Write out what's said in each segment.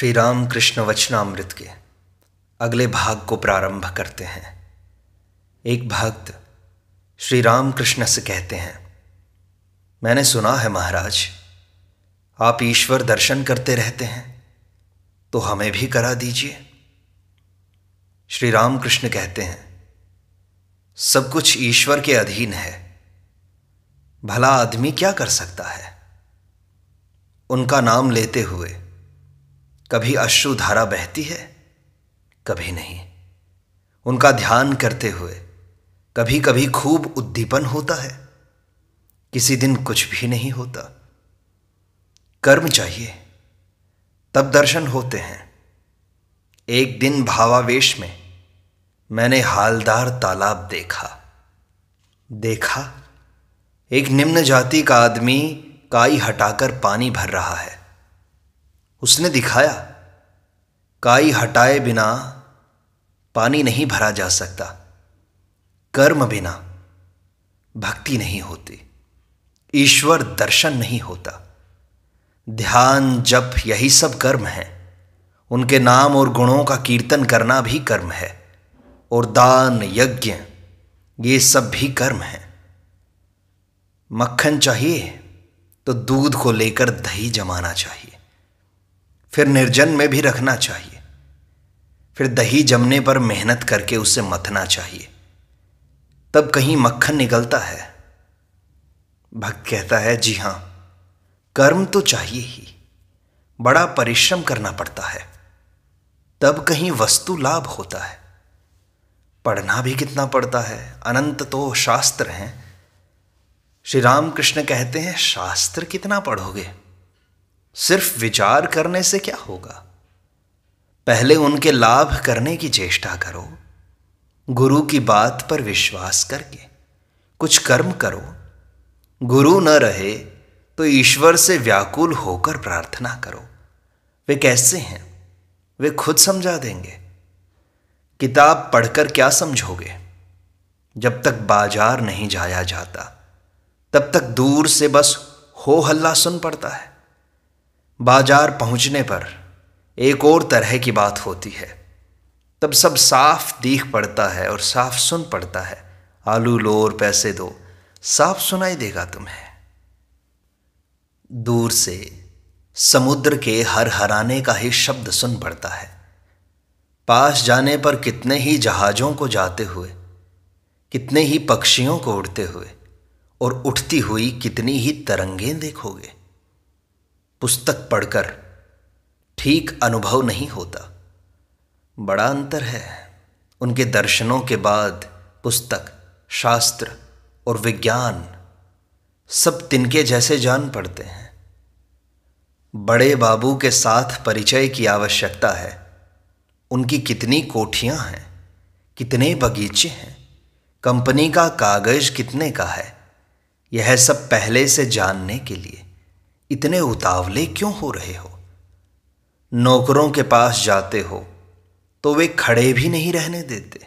श्री राम कृष्ण वचनामृत के अगले भाग को प्रारंभ करते हैं एक भक्त श्री राम कृष्ण से कहते हैं मैंने सुना है महाराज आप ईश्वर दर्शन करते रहते हैं तो हमें भी करा दीजिए श्री राम कृष्ण कहते हैं सब कुछ ईश्वर के अधीन है भला आदमी क्या कर सकता है उनका नाम लेते हुए कभी अश्रु धारा बहती है कभी नहीं उनका ध्यान करते हुए कभी कभी खूब उद्दीपन होता है किसी दिन कुछ भी नहीं होता कर्म चाहिए तब दर्शन होते हैं एक दिन भावावेश में मैंने हालदार तालाब देखा देखा एक निम्न जाति का आदमी काई हटाकर पानी भर रहा है उसने दिखाया काई हटाए बिना पानी नहीं भरा जा सकता कर्म बिना भक्ति नहीं होती ईश्वर दर्शन नहीं होता ध्यान जप यही सब कर्म है उनके नाम और गुणों का कीर्तन करना भी कर्म है और दान यज्ञ ये सब भी कर्म है मक्खन चाहिए तो दूध को लेकर दही जमाना चाहिए फिर निर्जन में भी रखना चाहिए फिर दही जमने पर मेहनत करके उसे मथना चाहिए तब कहीं मक्खन निकलता है भक्त कहता है जी हां कर्म तो चाहिए ही बड़ा परिश्रम करना पड़ता है तब कहीं वस्तु लाभ होता है पढ़ना भी कितना पड़ता है अनंत तो शास्त्र हैं श्री रामकृष्ण कहते हैं शास्त्र कितना पढ़ोगे सिर्फ विचार करने से क्या होगा पहले उनके लाभ करने की चेष्टा करो गुरु की बात पर विश्वास करके कुछ कर्म करो गुरु न रहे तो ईश्वर से व्याकुल होकर प्रार्थना करो वे कैसे हैं वे खुद समझा देंगे किताब पढ़कर क्या समझोगे जब तक बाजार नहीं जाया जाता तब तक दूर से बस हो हल्ला सुन पड़ता है बाजार पहुंचने पर एक और तरह की बात होती है तब सब साफ दीख पड़ता है और साफ सुन पड़ता है आलू लो और पैसे दो साफ सुनाई देगा तुम्हें दूर से समुद्र के हर हराने का ही शब्द सुन पड़ता है पास जाने पर कितने ही जहाज़ों को जाते हुए कितने ही पक्षियों को उड़ते हुए और उठती हुई कितनी ही तरंगें देखोगे पुस्तक पढ़कर ठीक अनुभव नहीं होता बड़ा अंतर है उनके दर्शनों के बाद पुस्तक शास्त्र और विज्ञान सब तिनके जैसे जान पड़ते हैं बड़े बाबू के साथ परिचय की आवश्यकता है उनकी कितनी कोठियां हैं कितने बगीचे हैं कंपनी का कागज कितने का है यह सब पहले से जानने के लिए इतने उतावले क्यों हो रहे हो नौकरों के पास जाते हो तो वे खड़े भी नहीं रहने देते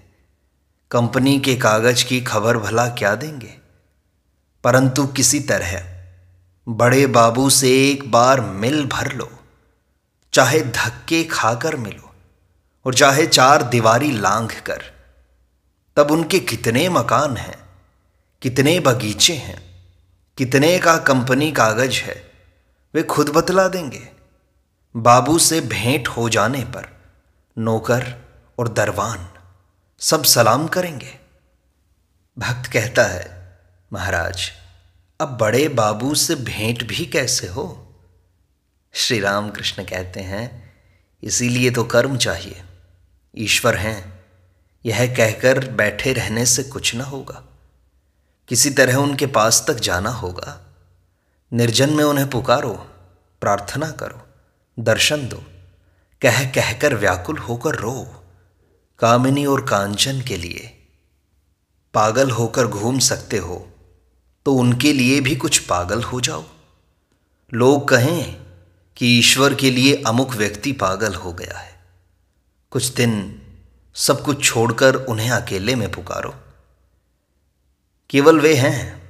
कंपनी के कागज की खबर भला क्या देंगे परंतु किसी तरह बड़े बाबू से एक बार मिल भर लो चाहे धक्के खाकर मिलो और चाहे चार दीवारी लांघ कर तब उनके कितने मकान हैं कितने बगीचे हैं कितने का कंपनी कागज है वे खुद बतला देंगे बाबू से भेंट हो जाने पर नौकर और दरवान सब सलाम करेंगे भक्त कहता है महाराज अब बड़े बाबू से भेंट भी कैसे हो श्री राम कृष्ण कहते हैं इसीलिए तो कर्म चाहिए ईश्वर हैं यह कहकर बैठे रहने से कुछ न होगा किसी तरह उनके पास तक जाना होगा निर्जन में उन्हें पुकारो प्रार्थना करो दर्शन दो कह कहकर व्याकुल होकर रो कामिनी और कांचन के लिए पागल होकर घूम सकते हो तो उनके लिए भी कुछ पागल हो जाओ लोग कहें कि ईश्वर के लिए अमुक व्यक्ति पागल हो गया है कुछ दिन सब कुछ छोड़कर उन्हें अकेले में पुकारो केवल वे हैं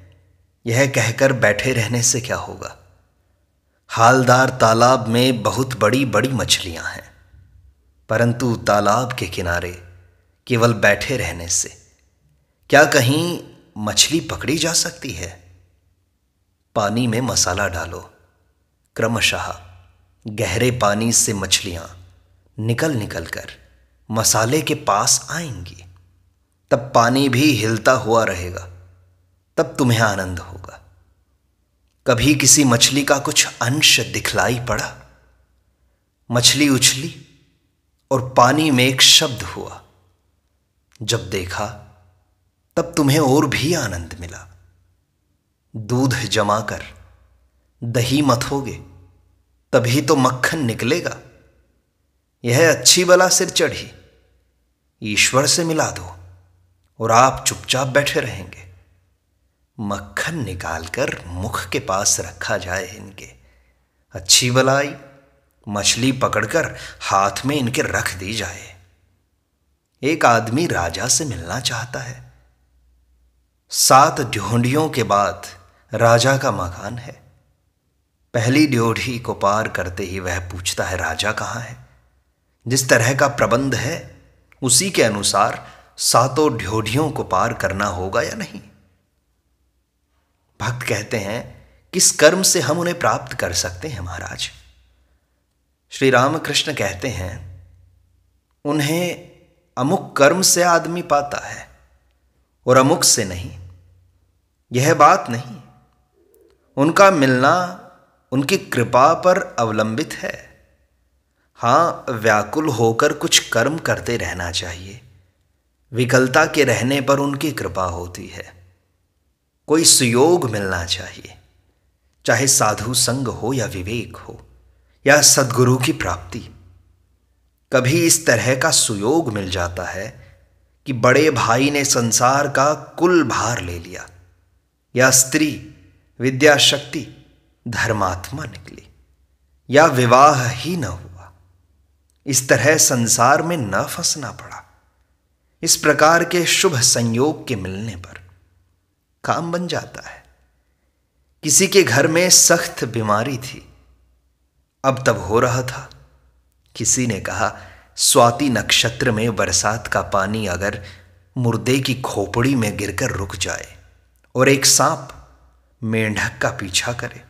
यह कहकर बैठे रहने से क्या होगा हालदार तालाब में बहुत बड़ी बड़ी मछलियां हैं परंतु तालाब के किनारे केवल बैठे रहने से क्या कहीं मछली पकड़ी जा सकती है पानी में मसाला डालो क्रमशः गहरे पानी से मछलियां निकल निकल कर मसाले के पास आएंगी तब पानी भी हिलता हुआ रहेगा तब तुम्हें आनंद होगा कभी किसी मछली का कुछ अंश दिखलाई पड़ा मछली उछली और पानी में एक शब्द हुआ जब देखा तब तुम्हें और भी आनंद मिला दूध जमा कर दही मथोगे तभी तो मक्खन निकलेगा यह अच्छी बला सिर चढ़ी ईश्वर से मिला दो और आप चुपचाप बैठे रहेंगे मक्खन निकालकर मुख के पास रखा जाए इनके अच्छी बलाई मछली पकड़कर हाथ में इनके रख दी जाए एक आदमी राजा से मिलना चाहता है सात ढूंढियों के बाद राजा का मकान है पहली ड्योढ़ी को पार करते ही वह पूछता है राजा कहाँ है जिस तरह का प्रबंध है उसी के अनुसार सातों ढ्योढ़ियों को पार करना होगा या नहीं भक्त कहते हैं किस कर्म से हम उन्हें प्राप्त कर सकते हैं महाराज श्री रामकृष्ण कहते हैं उन्हें अमुक कर्म से आदमी पाता है और अमुक से नहीं यह बात नहीं उनका मिलना उनकी कृपा पर अवलंबित है हां व्याकुल होकर कुछ कर्म करते रहना चाहिए विकलता के रहने पर उनकी कृपा होती है कोई सुयोग मिलना चाहिए चाहे साधु संग हो या विवेक हो या सदगुरु की प्राप्ति कभी इस तरह का सुयोग मिल जाता है कि बड़े भाई ने संसार का कुल भार ले लिया या स्त्री विद्या शक्ति धर्मात्मा निकली या विवाह ही न हुआ इस तरह संसार में न फंसना पड़ा इस प्रकार के शुभ संयोग के मिलने पर काम बन जाता है किसी के घर में सख्त बीमारी थी अब तब हो रहा था किसी ने कहा स्वाति नक्षत्र में बरसात का पानी अगर मुर्दे की खोपड़ी में गिरकर रुक जाए और एक सांप मेंढक का पीछा करे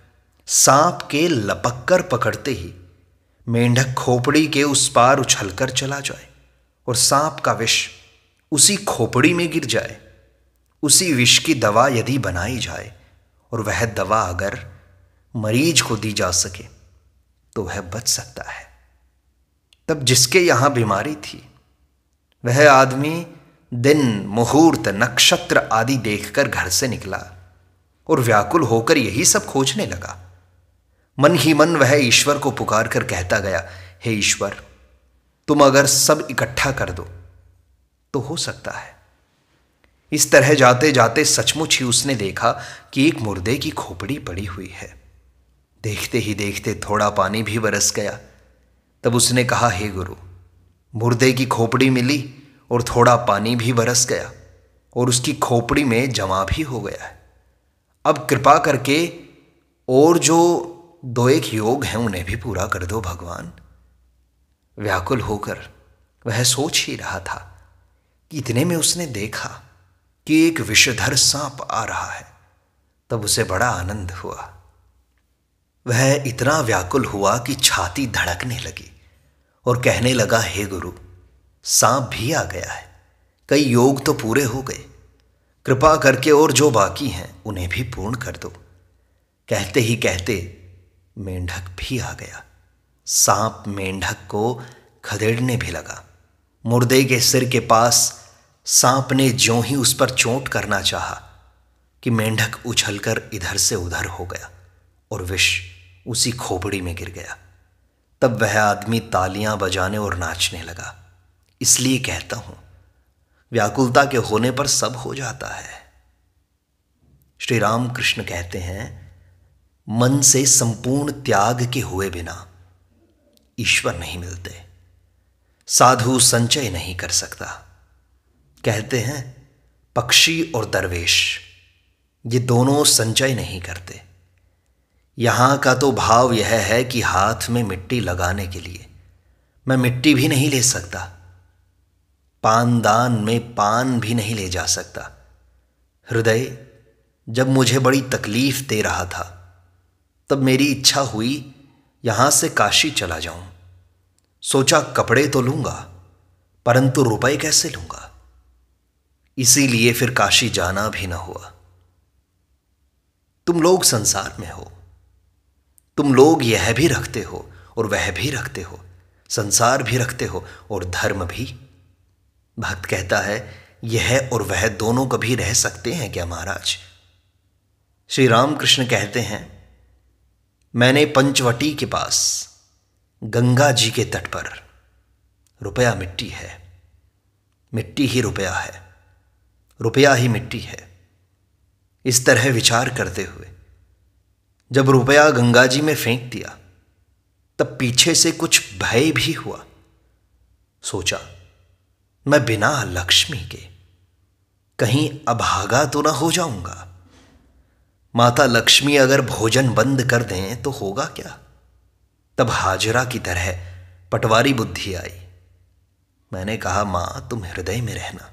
सांप के लपक कर पकड़ते ही मेंढक खोपड़ी के उस पार उछलकर चला जाए और सांप का विष उसी खोपड़ी में गिर जाए उसी विष की दवा यदि बनाई जाए और वह दवा अगर मरीज को दी जा सके तो वह बच सकता है तब जिसके यहां बीमारी थी वह आदमी दिन मुहूर्त नक्षत्र आदि देखकर घर से निकला और व्याकुल होकर यही सब खोजने लगा मन ही मन वह ईश्वर को पुकार कर कहता गया हे ईश्वर तुम अगर सब इकट्ठा कर दो तो हो सकता है इस तरह जाते जाते सचमुच ही उसने देखा कि एक मुर्दे की खोपड़ी पड़ी हुई है देखते ही देखते थोड़ा पानी भी बरस गया तब उसने कहा हे गुरु मुर्दे की खोपड़ी मिली और थोड़ा पानी भी बरस गया और उसकी खोपड़ी में जमा भी हो गया है अब कृपा करके और जो दो एक योग हैं उन्हें भी पूरा कर दो भगवान व्याकुल होकर वह सोच ही रहा था कि इतने में उसने देखा कि एक विषधर सांप आ रहा है तब उसे बड़ा आनंद हुआ वह इतना व्याकुल हुआ कि छाती धड़कने लगी और कहने लगा हे गुरु सांप भी आ गया है कई योग तो पूरे हो गए कृपा करके और जो बाकी हैं उन्हें भी पूर्ण कर दो कहते ही कहते मेंढक भी आ गया सांप मेंढक को खदेड़ने भी लगा मुर्दे के सिर के पास सांप ने ज्यों ही उस पर चोट करना चाहा कि मेंढक उछलकर इधर से उधर हो गया और विष उसी खोपड़ी में गिर गया तब वह आदमी तालियां बजाने और नाचने लगा इसलिए कहता हूं व्याकुलता के होने पर सब हो जाता है श्री राम कृष्ण कहते हैं मन से संपूर्ण त्याग के हुए बिना ईश्वर नहीं मिलते साधु संचय नहीं कर सकता कहते हैं पक्षी और दरवेश ये दोनों संचय नहीं करते यहां का तो भाव यह है कि हाथ में मिट्टी लगाने के लिए मैं मिट्टी भी नहीं ले सकता पानदान में पान भी नहीं ले जा सकता हृदय जब मुझे बड़ी तकलीफ दे रहा था तब मेरी इच्छा हुई यहां से काशी चला जाऊं सोचा कपड़े तो लूंगा परंतु रुपए कैसे लूंगा इसीलिए फिर काशी जाना भी ना हुआ तुम लोग संसार में हो तुम लोग यह भी रखते हो और वह भी रखते हो संसार भी रखते हो और धर्म भी भक्त कहता है यह और वह दोनों कभी रह सकते हैं क्या महाराज श्री रामकृष्ण कहते हैं मैंने पंचवटी के पास गंगा जी के तट पर रुपया मिट्टी है मिट्टी ही रुपया है रुपया ही मिट्टी है इस तरह विचार करते हुए जब रुपया गंगा जी में फेंक दिया तब पीछे से कुछ भय भी हुआ सोचा मैं बिना लक्ष्मी के कहीं अभागा तो ना हो जाऊंगा माता लक्ष्मी अगर भोजन बंद कर दें तो होगा क्या तब हाजरा की तरह पटवारी बुद्धि आई मैंने कहा मां तुम हृदय में रहना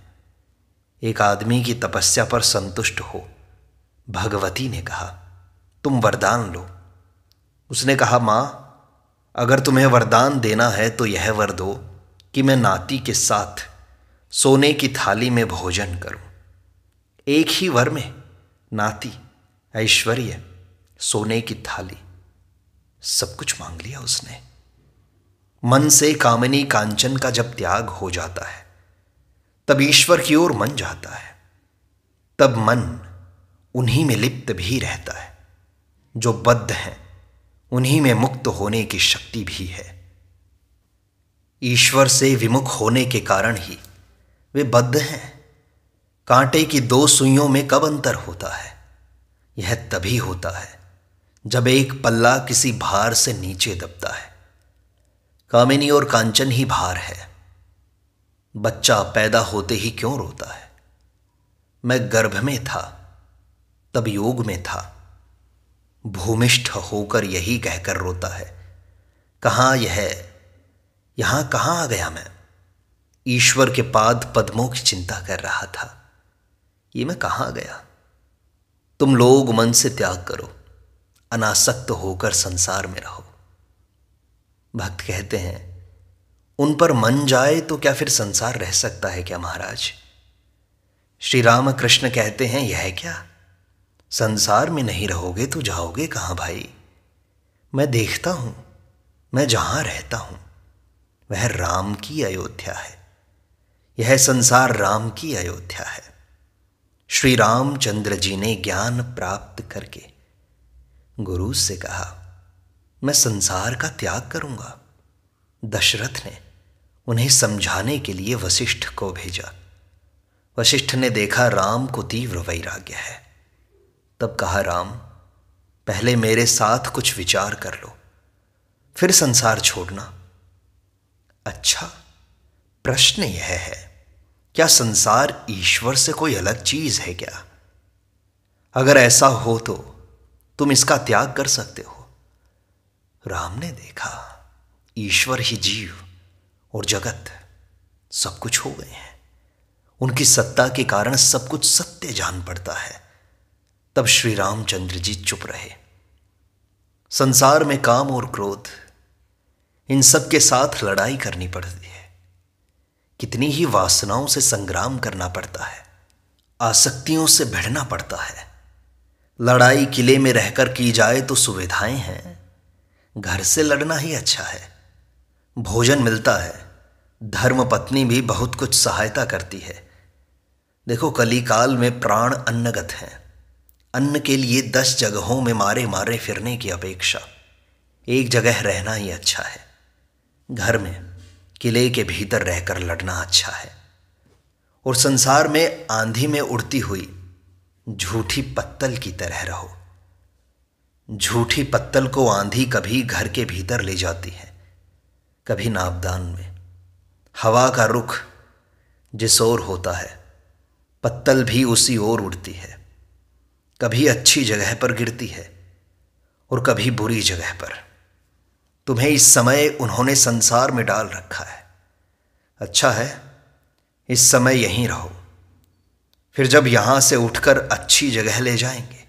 एक आदमी की तपस्या पर संतुष्ट हो भगवती ने कहा तुम वरदान लो उसने कहा मां अगर तुम्हें वरदान देना है तो यह वर दो कि मैं नाती के साथ सोने की थाली में भोजन करूं एक ही वर में नाती ऐश्वर्य सोने की थाली सब कुछ मांग लिया उसने मन से कामनी कांचन का जब त्याग हो जाता है तब ईश्वर की ओर मन जाता है तब मन उन्हीं में लिप्त भी रहता है जो बद्ध हैं उन्हीं में मुक्त होने की शक्ति भी है ईश्वर से विमुख होने के कारण ही वे बद्ध हैं कांटे की दो सुइयों में कब अंतर होता है यह तभी होता है जब एक पल्ला किसी भार से नीचे दबता है कामिनी और कांचन ही भार है बच्चा पैदा होते ही क्यों रोता है मैं गर्भ में था तब योग में था भूमिष्ठ होकर यही कहकर रोता है कहाँ यह यहां कहाँ आ गया मैं ईश्वर के पाद पद्मों की चिंता कर रहा था ये मैं कहाँ गया तुम लोग मन से त्याग करो अनासक्त होकर संसार में रहो भक्त कहते हैं उन पर मन जाए तो क्या फिर संसार रह सकता है क्या महाराज श्री राम कृष्ण कहते हैं यह है क्या संसार में नहीं रहोगे तो जाओगे कहाँ भाई मैं देखता हूं मैं जहां रहता हूं वह राम की अयोध्या है यह संसार राम की अयोध्या है श्री रामचंद्र जी ने ज्ञान प्राप्त करके गुरु से कहा मैं संसार का त्याग करूंगा दशरथ ने उन्हें समझाने के लिए वशिष्ठ को भेजा वशिष्ठ ने देखा राम को तीव्र वैराग्य है तब कहा राम पहले मेरे साथ कुछ विचार कर लो फिर संसार छोड़ना अच्छा प्रश्न यह है क्या संसार ईश्वर से कोई अलग चीज है क्या अगर ऐसा हो तो तुम इसका त्याग कर सकते हो राम ने देखा ईश्वर ही जीव और जगत सब कुछ हो गए हैं उनकी सत्ता के कारण सब कुछ सत्य जान पड़ता है तब श्री रामचंद्र जी चुप रहे संसार में काम और क्रोध इन सब के साथ लड़ाई करनी पड़ती है कितनी ही वासनाओं से संग्राम करना पड़ता है आसक्तियों से भिड़ना पड़ता है लड़ाई किले में रहकर की जाए तो सुविधाएं हैं घर से लड़ना ही अच्छा है भोजन मिलता है धर्म पत्नी भी बहुत कुछ सहायता करती है देखो कलिकाल में प्राण अन्नगत हैं अन्न के लिए दस जगहों में मारे मारे फिरने की अपेक्षा एक जगह रहना ही अच्छा है घर में किले के भीतर रहकर लड़ना अच्छा है और संसार में आंधी में उड़ती हुई झूठी पत्तल की तरह रहो झूठी पत्तल को आंधी कभी घर के भीतर ले जाती है कभी नापदान में हवा का रुख जिस ओर होता है पत्तल भी उसी ओर उड़ती है कभी अच्छी जगह पर गिरती है और कभी बुरी जगह पर तुम्हें इस समय उन्होंने संसार में डाल रखा है अच्छा है इस समय यहीं रहो फिर जब यहां से उठकर अच्छी जगह ले जाएंगे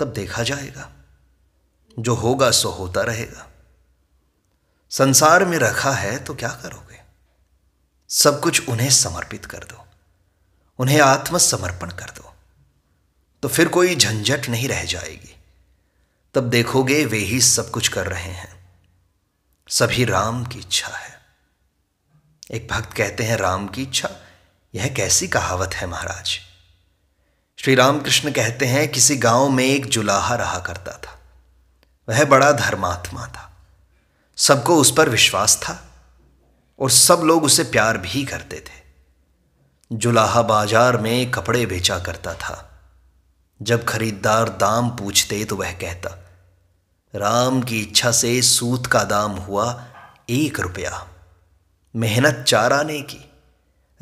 तब देखा जाएगा जो होगा सो होता रहेगा संसार में रखा है तो क्या करोगे सब कुछ उन्हें समर्पित कर दो उन्हें आत्मसमर्पण कर दो तो फिर कोई झंझट नहीं रह जाएगी तब देखोगे वे ही सब कुछ कर रहे हैं सभी राम की इच्छा है एक भक्त कहते हैं राम की इच्छा यह कैसी कहावत है महाराज श्री रामकृष्ण कहते हैं किसी गांव में एक जुलाहा रहा करता था वह बड़ा धर्मात्मा था सबको उस पर विश्वास था और सब लोग उसे प्यार भी करते थे जुलाहा बाजार में कपड़े बेचा करता था जब खरीदार दाम पूछते तो वह कहता राम की इच्छा से सूत का दाम हुआ एक रुपया मेहनत चार आने की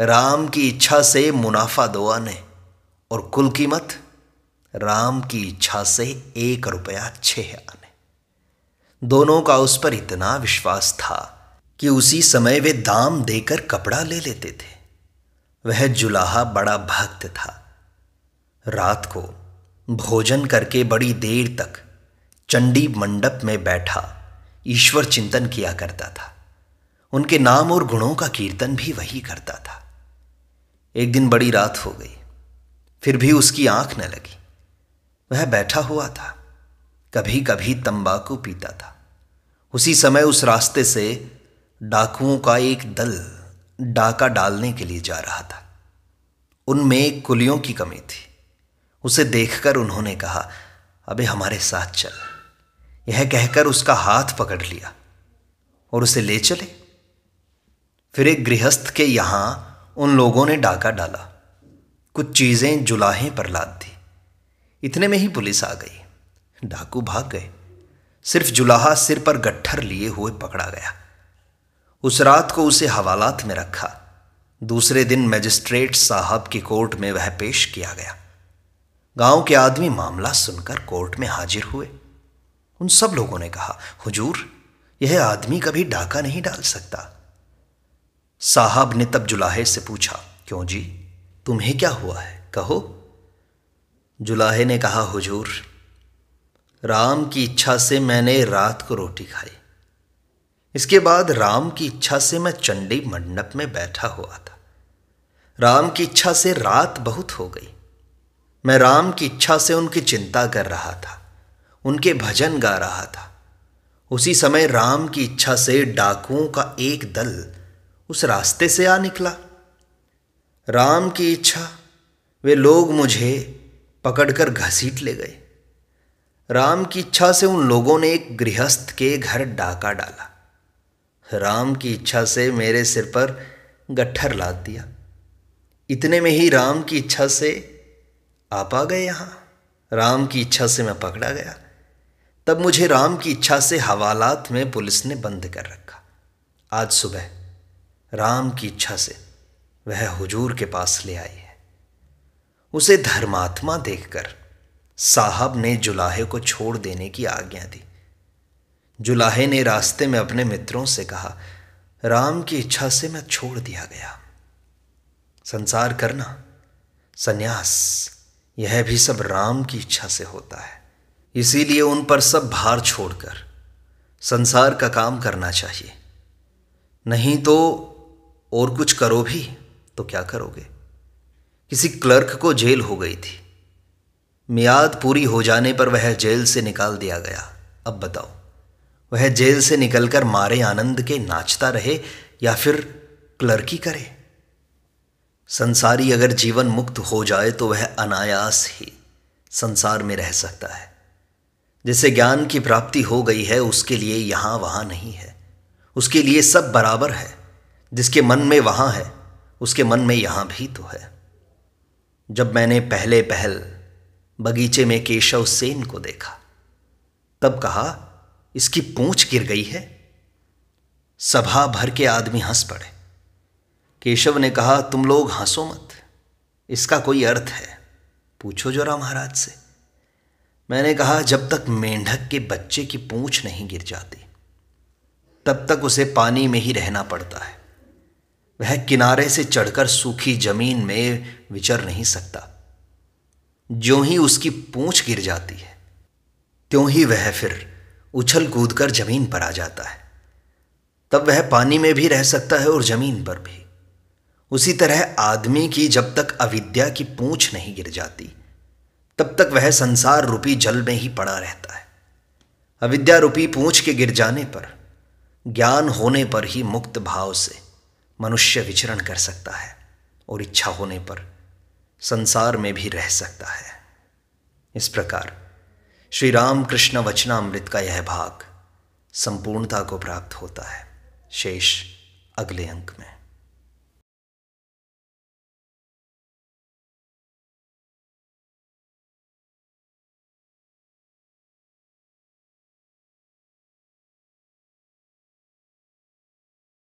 राम की इच्छा से मुनाफा दो आने और कुल कीमत राम की इच्छा से एक रुपया छह आने दोनों का उस पर इतना विश्वास था कि उसी समय वे दाम देकर कपड़ा ले लेते थे वह जुलाहा बड़ा भक्त था रात को भोजन करके बड़ी देर तक चंडी मंडप में बैठा ईश्वर चिंतन किया करता था उनके नाम और गुणों का कीर्तन भी वही करता था एक दिन बड़ी रात हो गई फिर भी उसकी आंख न लगी वह बैठा हुआ था कभी कभी तंबाकू पीता था उसी समय उस रास्ते से डाकुओं का एक दल डाका डालने के लिए जा रहा था उनमें कुलियों की कमी थी उसे देखकर उन्होंने कहा अबे हमारे साथ चल यह कहकर उसका हाथ पकड़ लिया और उसे ले चले फिर एक गृहस्थ के यहां उन लोगों ने डाका डाला कुछ चीज़ें जुलाहे पर लाद दी इतने में ही पुलिस आ गई डाकू भाग गए सिर्फ जुलाहा सिर पर गट्ठर लिए हुए पकड़ा गया उस रात को उसे हवालात में रखा दूसरे दिन मैजिस्ट्रेट साहब की कोर्ट में वह पेश किया गया गांव के आदमी मामला सुनकर कोर्ट में हाजिर हुए उन सब लोगों ने कहा हुजूर यह आदमी कभी डाका नहीं डाल सकता साहब ने तब जुलाहे से पूछा क्यों जी तुम्हें क्या हुआ है कहो जुलाहे ने कहा हुजूर राम की इच्छा से मैंने रात को रोटी खाई इसके बाद राम की इच्छा से मैं चंडी मंडप में बैठा हुआ था राम की इच्छा से रात बहुत हो गई मैं राम की इच्छा से उनकी चिंता कर रहा था उनके भजन गा रहा था उसी समय राम की इच्छा से डाकुओं का एक दल उस रास्ते से आ निकला राम की इच्छा वे लोग मुझे पकड़कर घसीट ले गए राम की इच्छा से उन लोगों ने एक गृहस्थ के घर डाका डाला राम की इच्छा से मेरे सिर पर गट्ठर लाद दिया इतने में ही राम की इच्छा से आप आ गए यहाँ राम की इच्छा से मैं पकड़ा गया तब मुझे राम की इच्छा से हवालात में पुलिस ने बंद कर रखा आज सुबह राम की इच्छा से वह हुजूर के पास ले आई है उसे धर्मात्मा देखकर साहब ने जुलाहे को छोड़ देने की आज्ञा दी जुलाहे ने रास्ते में अपने मित्रों से कहा राम की इच्छा से मैं छोड़ दिया गया संसार करना सन्यास यह भी सब राम की इच्छा से होता है इसीलिए उन पर सब भार छोड़कर संसार का काम करना चाहिए नहीं तो और कुछ करो भी तो क्या करोगे किसी क्लर्क को जेल हो गई थी मियाद पूरी हो जाने पर वह जेल से निकाल दिया गया अब बताओ वह जेल से निकलकर मारे आनंद के नाचता रहे या फिर क्लर्की करे संसारी अगर जीवन मुक्त हो जाए तो वह अनायास ही संसार में रह सकता है जिसे ज्ञान की प्राप्ति हो गई है उसके लिए यहाँ वहाँ नहीं है उसके लिए सब बराबर है जिसके मन में वहाँ है उसके मन में यहाँ भी तो है जब मैंने पहले पहल बगीचे में केशव सेन को देखा तब कहा इसकी पूंछ गिर गई है सभा भर के आदमी हंस पड़े केशव ने कहा तुम लोग हंसो मत इसका कोई अर्थ है पूछो जोरा महाराज से मैंने कहा जब तक मेंढक के बच्चे की पूंछ नहीं गिर जाती तब तक उसे पानी में ही रहना पड़ता है वह किनारे से चढ़कर सूखी जमीन में विचर नहीं सकता जो ही उसकी पूंछ गिर जाती है त्यों ही वह फिर उछल कूद कर जमीन पर आ जाता है तब वह पानी में भी रह सकता है और जमीन पर भी उसी तरह आदमी की जब तक अविद्या की पूंछ नहीं गिर जाती तब तक वह संसार रूपी जल में ही पड़ा रहता है अविद्या रूपी पूंछ के गिर जाने पर ज्ञान होने पर ही मुक्त भाव से मनुष्य विचरण कर सकता है और इच्छा होने पर संसार में भी रह सकता है इस प्रकार श्री राम कृष्ण वचनामृत का यह भाग संपूर्णता को प्राप्त होता है शेष अगले अंक में